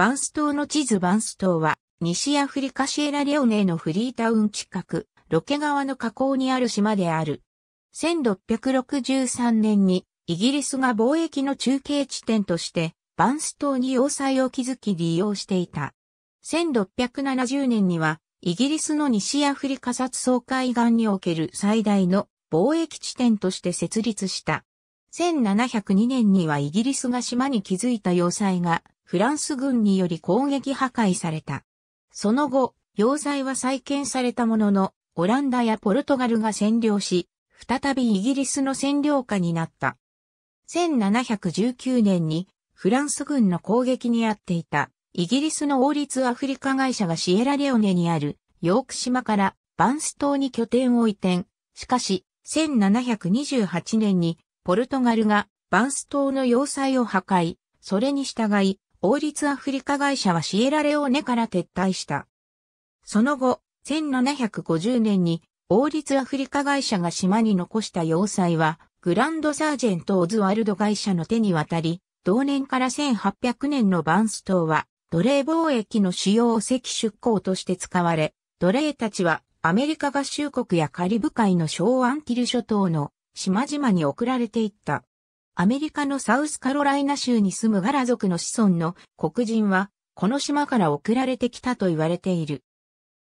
バンス島の地図バンス島は、西アフリカシエラレオネのフリータウン近く、ロケ川の河口にある島である。1663年に、イギリスが貿易の中継地点として、バンス島に要塞を築き利用していた。1670年には、イギリスの西アフリカ殺草海岸における最大の貿易地点として設立した。1702年にはイギリスが島に築いた要塞がフランス軍により攻撃破壊された。その後、要塞は再建されたものの、オランダやポルトガルが占領し、再びイギリスの占領下になった。1719年にフランス軍の攻撃にあっていたイギリスの王立アフリカ会社がシエラレオネにあるヨーク島からバンス島に拠点を移転。しかし、1728年にポルトガルがバンス島の要塞を破壊、それに従い王立アフリカ会社はシエラレオネから撤退した。その後、1750年に王立アフリカ会社が島に残した要塞は、グランドサージェント・オズワルド会社の手に渡り、同年から1800年のバンス島は、奴隷貿易の主要石出港として使われ、奴隷たちはアメリカ合衆国やカリブ海のーアンティル諸島の島々に送られていった。アメリカのサウスカロライナ州に住むガラ族の子孫の黒人は、この島から送られてきたと言われている。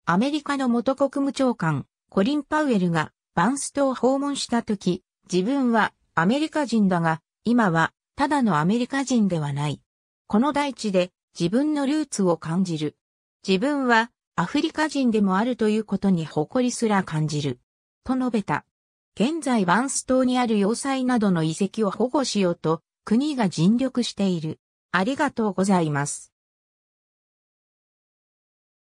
アメリカの元国務長官、コリン・パウエルがバンストを訪問した時、自分はアメリカ人だが、今はただのアメリカ人ではない。この大地で自分のルーツを感じる。自分はアフリカ人でもあるということに誇りすら感じる。と述べた。現在バンス島にある要塞などの遺跡を保護しようと、国が尽力している。ありがとうございます。